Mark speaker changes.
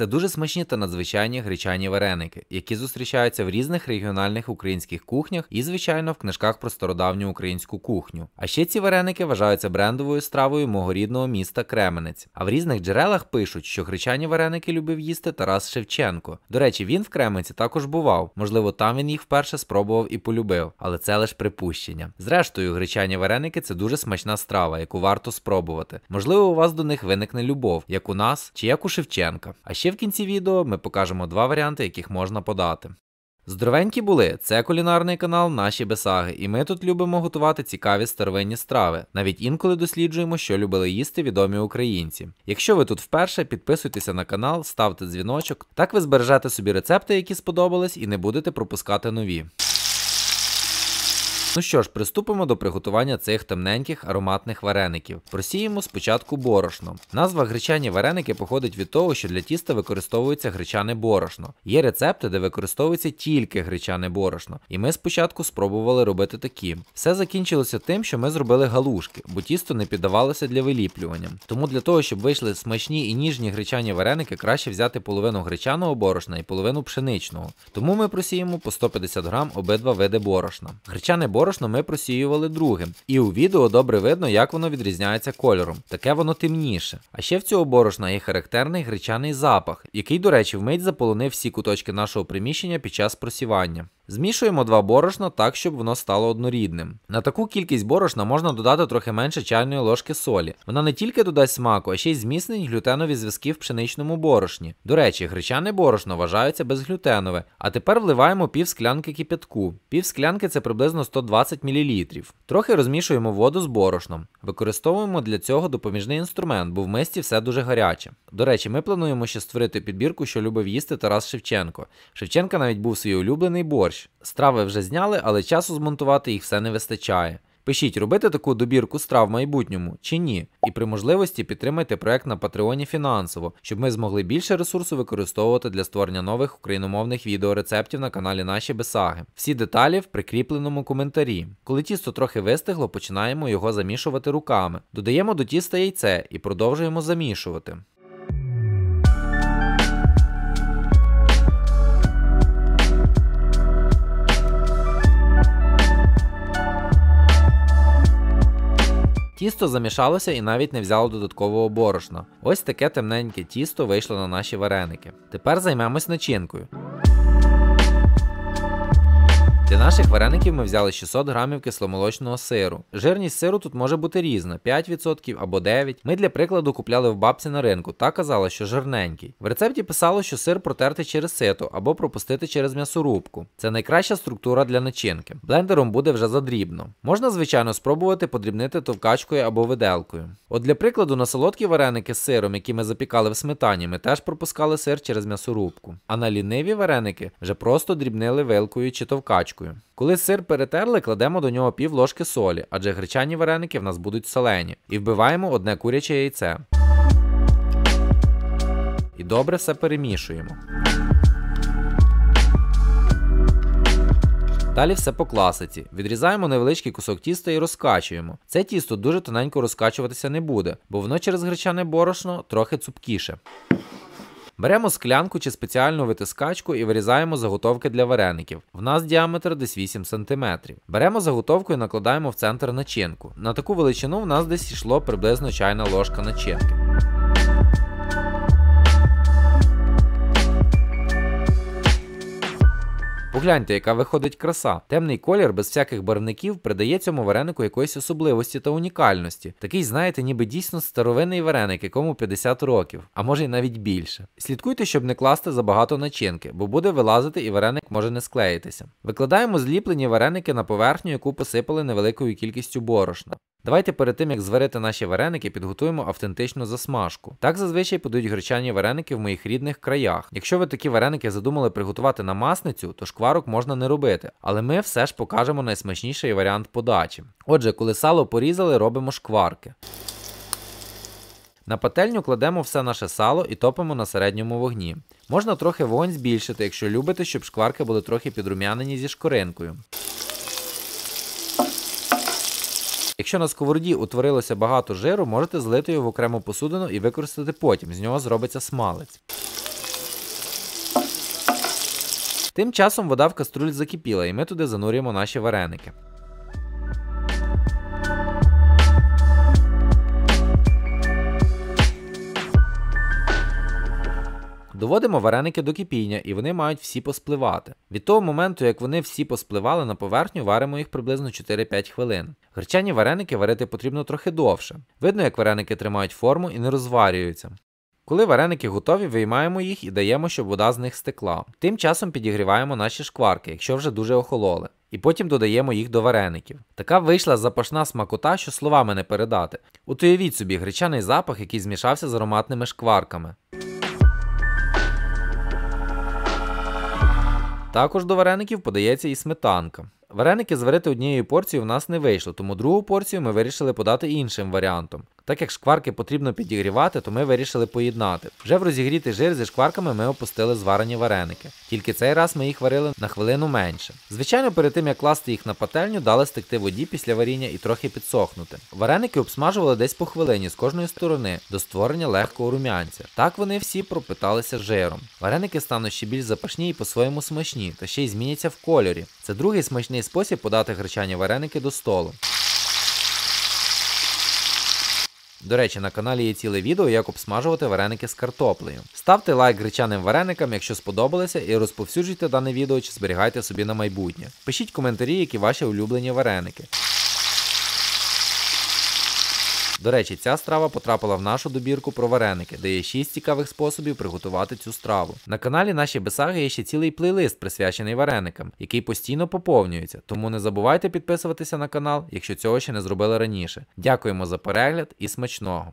Speaker 1: Це дуже смачні та надзвичайні гречані вареники, які зустрічаються в різних регіональних українських кухнях і, звичайно, в книжках про стародавню українську кухню. А ще ці вареники вважаються брендовою стравою мого рідного міста Кременець. А в різних джерелах пишуть, що гречані вареники любив їсти Тарас Шевченко. До речі, він в Кременці також бував. Можливо, там він їх вперше спробував і полюбив, але це лише припущення. Зрештою, гречані вареники це дуже смачна страва, яку варто спробувати. Можливо, у вас до них виникне любов, як у нас чи як у Шевченка. А ще Ще в кінці відео ми покажемо два варіанти, яких можна подати. Здоровенькі були, це кулінарний канал Наші Бесаги, і ми тут любимо готувати цікаві старовинні страви. Навіть інколи досліджуємо, що любили їсти відомі українці. Якщо ви тут вперше, підписуйтеся на канал, ставте дзвіночок. Так ви збережете собі рецепти, які сподобались, і не будете пропускати нові. Ну що ж, приступимо до приготування цих темненьких ароматних вареників. Просіємо спочатку борошно. Назва гречані вареники походить від того, що для тіста використовується гречане борошно. Є рецепти, де використовується тільки гречане борошно. І ми спочатку спробували робити такі. Все закінчилося тим, що ми зробили галушки, бо тісто не піддавалося для виліплювання. Тому для того, щоб вийшли смачні і ніжні гречані вареники, краще взяти половину гречаного борошна і половину пшеничного. Тому ми просіємо по 150 грам обидва види борошна. Гречане борошно борошно ми просіювали другим, і у відео добре видно, як воно відрізняється кольором. Таке воно темніше. А ще в цього борошна є характерний гречаний запах, який, до речі, вмить заполонив всі куточки нашого приміщення під час просівання. Змішуємо два борошна так, щоб воно стало однорідним. На таку кількість борошна можна додати трохи менше чайної ложки солі. Вона не тільки додасть смаку, а ще й зміцнить глютенові зв'язки в пшеничному борошні. До речі, гречане борошно вважається безглютенове. А тепер вливаємо пів склянки кипятку. Пів склянки це приблизно 120 мл. Трохи розмішуємо воду з борошном. Використовуємо для цього допоміжний інструмент, бо в мисті все дуже гаряче. До речі, ми плануємо ще створити підбірку, що любив їсти Тарас Шевченко. Шевченка навіть був свій улюблений борщ. Тож, страви вже зняли, але часу змонтувати їх все не вистачає. Пишіть, робити таку добірку страв в майбутньому чи ні, і при можливості підтримайте проект на Патреоні фінансово, щоб ми змогли більше ресурсу використовувати для створення нових україномовних відеорецептів на каналі Наші Бесаги. Всі деталі в прикріпленому коментарі. Коли тісто трохи вистигло, починаємо його замішувати руками. Додаємо до тіста яйце і продовжуємо замішувати. Тісто замішалося і навіть не взяло додаткового борошна. Ось таке темненьке тісто вийшло на наші вареники. Тепер займемось начинкою. Для наших вареників ми взяли 600 грамів кисломолочного сиру. Жирність сиру тут може бути різна 5% або 9%. Ми для прикладу купляли в бабці на ринку та казала, що жирненький. В рецепті писало, що сир протерти через сито або пропустити через м'ясорубку. Це найкраща структура для начинки. Блендером буде вже задрібно. Можна, звичайно, спробувати подрібнити товкачкою або виделкою. От для прикладу, на солодкі вареники з сиром, які ми запікали в сметані, ми теж пропускали сир через м'ясорубку. А на ліниві вареники вже просто дрібнили вилкою чи товкачкою паличкою. Коли сир перетерли, кладемо до нього пів ложки солі, адже гречані вареники в нас будуть солені, і вбиваємо одне куряче яйце. І добре все перемішуємо. Далі все по класиці. Відрізаємо невеличкий кусок тіста і розкачуємо. Це тісто дуже тоненько розкачуватися не буде, бо воно через гречане борошно трохи цупкіше. Беремо склянку чи спеціальну витискачку і вирізаємо заготовки для вареників. В нас діаметр десь 8 см. Беремо заготовку і накладаємо в центр начинку. На таку величину в нас десь йшло приблизно чайна ложка начинки. Погляньте, яка виходить краса. Темний колір без всяких барвників придає цьому варенику якоїсь особливості та унікальності. Такий, знаєте, ніби дійсно старовинний вареник, якому 50 років, а може й навіть більше. Слідкуйте, щоб не класти забагато начинки, бо буде вилазити і вареник може не склеїтися. Викладаємо зліплені вареники на поверхню, яку посипали невеликою кількістю борошна. Давайте перед тим, як зварити наші вареники, підготуємо автентичну засмажку. Так зазвичай подають гречані вареники в моїх рідних краях. Якщо ви такі вареники задумали приготувати на масницю, то шквар жарок можна не робити, але ми все ж покажемо найсмачніший варіант подачі. Отже, коли сало порізали, робимо шкварки. На пательню кладемо все наше сало і топимо на середньому вогні. Можна трохи вогонь збільшити, якщо любите, щоб шкварки були трохи підрум'янені зі шкоринкою. Якщо на сковороді утворилося багато жиру, можете злити його в окрему посудину і використати потім. З нього зробиться смалець. Тим часом вода в каструлі закипіла, і ми туди занурюємо наші вареники. Доводимо вареники до кипіння і вони мають всі поспливати. Від того моменту, як вони всі поспливали на поверхню, варимо їх приблизно 4-5 хвилин. Гречані вареники варити потрібно трохи довше. Видно, як вареники тримають форму і не розварюються. Коли вареники готові, виймаємо їх і даємо, щоб вода з них стекла. Тим часом підігріваємо наші шкварки, якщо вже дуже охололи, і потім додаємо їх до вареників. Така вийшла запашна смакота, що словами не передати. Утоявіть собі гречаний запах, який змішався з ароматними шкварками. Також до вареників подається і сметанка. Вареники зварити однією порцією в нас не вийшло, тому другу порцію ми вирішили подати іншим варіантом. Так як шкварки потрібно підігрівати, то ми вирішили поєднати. Вже в розігрітий жир зі шкварками ми опустили зварені вареники. Тільки цей раз ми їх варили на хвилину менше. Звичайно, перед тим як класти їх на пательню, дали стекти воді після варіння і трохи підсохнути. Вареники обсмажували десь по хвилині з кожної сторони до створення легкого рум'янця. Так вони всі пропиталися жиром. Вареники стануть ще більш запашні і по-своєму смачні, та ще й зміняться в кольорі. Це другий смачний спосіб подати гречані вареники до столу. До речі, на каналі є ціле відео, як обсмажувати вареники з картоплею. Ставте лайк гречаним вареникам, якщо сподобалося, і розповсюджуйте дане відео чи зберігайте собі на майбутнє. Пишіть коментарі, які ваші улюблені вареники. До речі, ця страва потрапила в нашу добірку про вареники, де є 6 цікавих способів приготувати цю страву. На каналі наші Бесаги є ще цілий плейлист, присвячений вареникам, який постійно поповнюється. Тому не забувайте підписуватися на канал, якщо цього ще не зробили раніше. Дякуємо за перегляд і смачного!